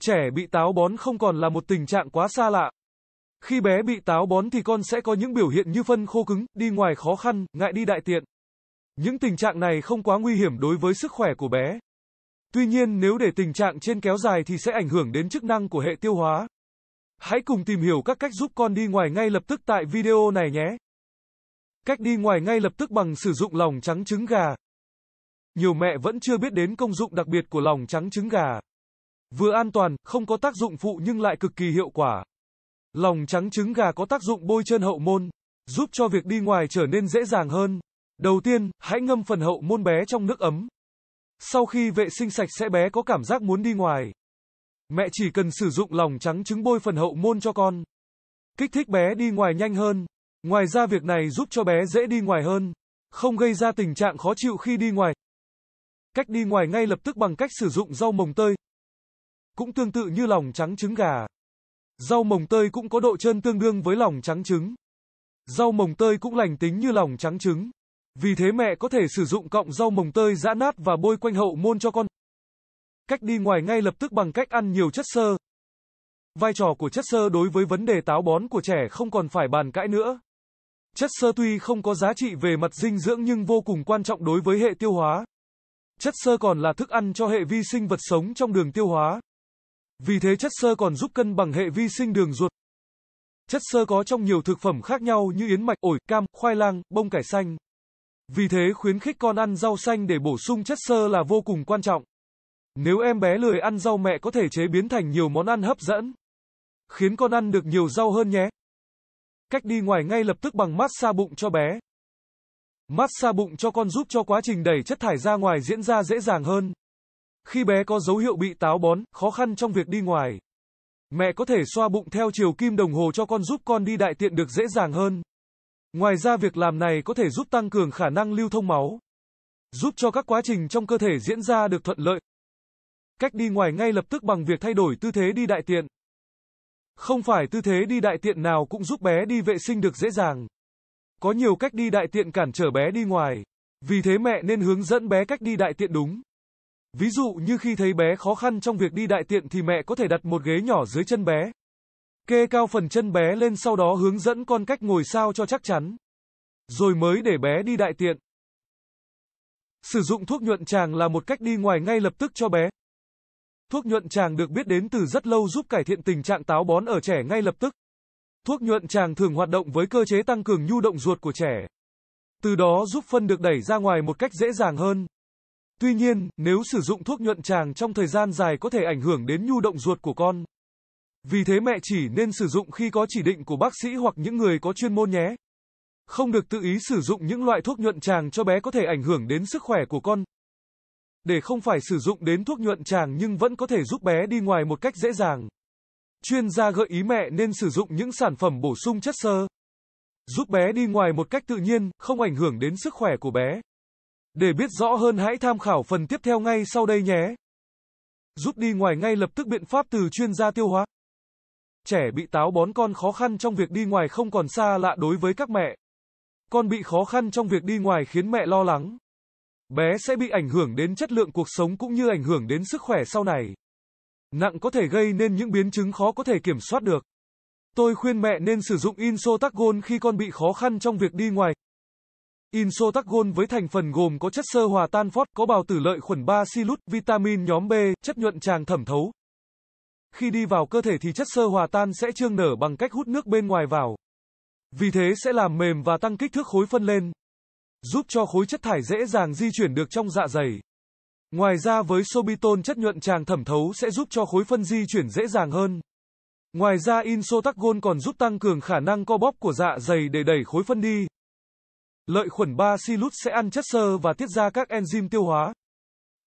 Trẻ bị táo bón không còn là một tình trạng quá xa lạ. Khi bé bị táo bón thì con sẽ có những biểu hiện như phân khô cứng, đi ngoài khó khăn, ngại đi đại tiện. Những tình trạng này không quá nguy hiểm đối với sức khỏe của bé. Tuy nhiên nếu để tình trạng trên kéo dài thì sẽ ảnh hưởng đến chức năng của hệ tiêu hóa. Hãy cùng tìm hiểu các cách giúp con đi ngoài ngay lập tức tại video này nhé. Cách đi ngoài ngay lập tức bằng sử dụng lòng trắng trứng gà. Nhiều mẹ vẫn chưa biết đến công dụng đặc biệt của lòng trắng trứng gà. Vừa an toàn, không có tác dụng phụ nhưng lại cực kỳ hiệu quả. Lòng trắng trứng gà có tác dụng bôi trơn hậu môn, giúp cho việc đi ngoài trở nên dễ dàng hơn. Đầu tiên, hãy ngâm phần hậu môn bé trong nước ấm. Sau khi vệ sinh sạch sẽ bé có cảm giác muốn đi ngoài. Mẹ chỉ cần sử dụng lòng trắng trứng bôi phần hậu môn cho con. Kích thích bé đi ngoài nhanh hơn. Ngoài ra việc này giúp cho bé dễ đi ngoài hơn, không gây ra tình trạng khó chịu khi đi ngoài. Cách đi ngoài ngay lập tức bằng cách sử dụng rau mồng tơi. Cũng tương tự như lòng trắng trứng gà. Rau mồng tơi cũng có độ trơn tương đương với lòng trắng trứng. Rau mồng tơi cũng lành tính như lòng trắng trứng. Vì thế mẹ có thể sử dụng cọng rau mồng tơi giã nát và bôi quanh hậu môn cho con. Cách đi ngoài ngay lập tức bằng cách ăn nhiều chất xơ. Vai trò của chất xơ đối với vấn đề táo bón của trẻ không còn phải bàn cãi nữa. Chất xơ tuy không có giá trị về mặt dinh dưỡng nhưng vô cùng quan trọng đối với hệ tiêu hóa. Chất xơ còn là thức ăn cho hệ vi sinh vật sống trong đường tiêu hóa. Vì thế chất xơ còn giúp cân bằng hệ vi sinh đường ruột. Chất xơ có trong nhiều thực phẩm khác nhau như yến mạch, ổi, cam, khoai lang, bông cải xanh. Vì thế khuyến khích con ăn rau xanh để bổ sung chất xơ là vô cùng quan trọng. Nếu em bé lười ăn rau mẹ có thể chế biến thành nhiều món ăn hấp dẫn. Khiến con ăn được nhiều rau hơn nhé. Cách đi ngoài ngay lập tức bằng massage bụng cho bé. Massage bụng cho con giúp cho quá trình đẩy chất thải ra ngoài diễn ra dễ dàng hơn. Khi bé có dấu hiệu bị táo bón, khó khăn trong việc đi ngoài, mẹ có thể xoa bụng theo chiều kim đồng hồ cho con giúp con đi đại tiện được dễ dàng hơn. Ngoài ra việc làm này có thể giúp tăng cường khả năng lưu thông máu, giúp cho các quá trình trong cơ thể diễn ra được thuận lợi. Cách đi ngoài ngay lập tức bằng việc thay đổi tư thế đi đại tiện. Không phải tư thế đi đại tiện nào cũng giúp bé đi vệ sinh được dễ dàng. Có nhiều cách đi đại tiện cản trở bé đi ngoài. Vì thế mẹ nên hướng dẫn bé cách đi đại tiện đúng. Ví dụ như khi thấy bé khó khăn trong việc đi đại tiện thì mẹ có thể đặt một ghế nhỏ dưới chân bé. Kê cao phần chân bé lên sau đó hướng dẫn con cách ngồi sao cho chắc chắn. Rồi mới để bé đi đại tiện. Sử dụng thuốc nhuận tràng là một cách đi ngoài ngay lập tức cho bé. Thuốc nhuận tràng được biết đến từ rất lâu giúp cải thiện tình trạng táo bón ở trẻ ngay lập tức. Thuốc nhuận tràng thường hoạt động với cơ chế tăng cường nhu động ruột của trẻ. Từ đó giúp phân được đẩy ra ngoài một cách dễ dàng hơn. Tuy nhiên, nếu sử dụng thuốc nhuận tràng trong thời gian dài có thể ảnh hưởng đến nhu động ruột của con. Vì thế mẹ chỉ nên sử dụng khi có chỉ định của bác sĩ hoặc những người có chuyên môn nhé. Không được tự ý sử dụng những loại thuốc nhuận tràng cho bé có thể ảnh hưởng đến sức khỏe của con để không phải sử dụng đến thuốc nhuận tràng nhưng vẫn có thể giúp bé đi ngoài một cách dễ dàng. Chuyên gia gợi ý mẹ nên sử dụng những sản phẩm bổ sung chất xơ, giúp bé đi ngoài một cách tự nhiên, không ảnh hưởng đến sức khỏe của bé. Để biết rõ hơn hãy tham khảo phần tiếp theo ngay sau đây nhé. Giúp đi ngoài ngay lập tức biện pháp từ chuyên gia tiêu hóa. Trẻ bị táo bón con khó khăn trong việc đi ngoài không còn xa lạ đối với các mẹ. Con bị khó khăn trong việc đi ngoài khiến mẹ lo lắng. Bé sẽ bị ảnh hưởng đến chất lượng cuộc sống cũng như ảnh hưởng đến sức khỏe sau này. Nặng có thể gây nên những biến chứng khó có thể kiểm soát được. Tôi khuyên mẹ nên sử dụng Insotacgon khi con bị khó khăn trong việc đi ngoài. Insotacgon với thành phần gồm có chất xơ hòa tan phốt, có bào tử lợi khuẩn 3 silut, vitamin nhóm B, chất nhuận tràng thẩm thấu. Khi đi vào cơ thể thì chất xơ hòa tan sẽ trương nở bằng cách hút nước bên ngoài vào. Vì thế sẽ làm mềm và tăng kích thước khối phân lên giúp cho khối chất thải dễ dàng di chuyển được trong dạ dày. Ngoài ra với sobiton chất nhuận tràng thẩm thấu sẽ giúp cho khối phân di chuyển dễ dàng hơn. Ngoài ra Insotacgon còn giúp tăng cường khả năng co bóp của dạ dày để đẩy khối phân đi. Lợi khuẩn Bacillus sẽ ăn chất xơ và tiết ra các enzyme tiêu hóa.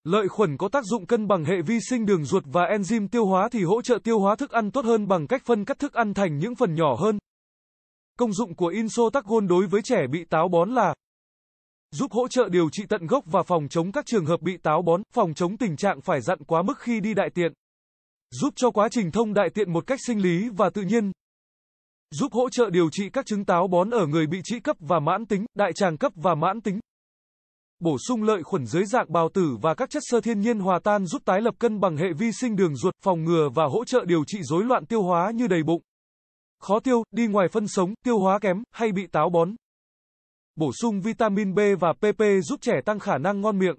Lợi khuẩn có tác dụng cân bằng hệ vi sinh đường ruột và enzyme tiêu hóa thì hỗ trợ tiêu hóa thức ăn tốt hơn bằng cách phân cắt thức ăn thành những phần nhỏ hơn. Công dụng của Insotacgon đối với trẻ bị táo bón là giúp hỗ trợ điều trị tận gốc và phòng chống các trường hợp bị táo bón, phòng chống tình trạng phải dặn quá mức khi đi đại tiện. Giúp cho quá trình thông đại tiện một cách sinh lý và tự nhiên. Giúp hỗ trợ điều trị các chứng táo bón ở người bị trĩ cấp và mãn tính, đại tràng cấp và mãn tính. Bổ sung lợi khuẩn dưới dạng bào tử và các chất sơ thiên nhiên hòa tan giúp tái lập cân bằng hệ vi sinh đường ruột, phòng ngừa và hỗ trợ điều trị rối loạn tiêu hóa như đầy bụng, khó tiêu, đi ngoài phân sống, tiêu hóa kém hay bị táo bón bổ sung vitamin B và PP giúp trẻ tăng khả năng ngon miệng,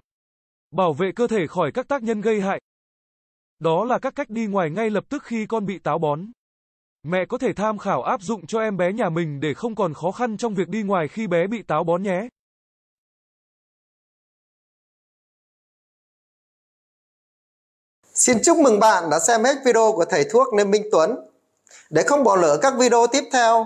bảo vệ cơ thể khỏi các tác nhân gây hại. Đó là các cách đi ngoài ngay lập tức khi con bị táo bón. Mẹ có thể tham khảo áp dụng cho em bé nhà mình để không còn khó khăn trong việc đi ngoài khi bé bị táo bón nhé. Xin chúc mừng bạn đã xem hết video của thầy thuốc Lê Minh Tuấn. Để không bỏ lỡ các video tiếp theo,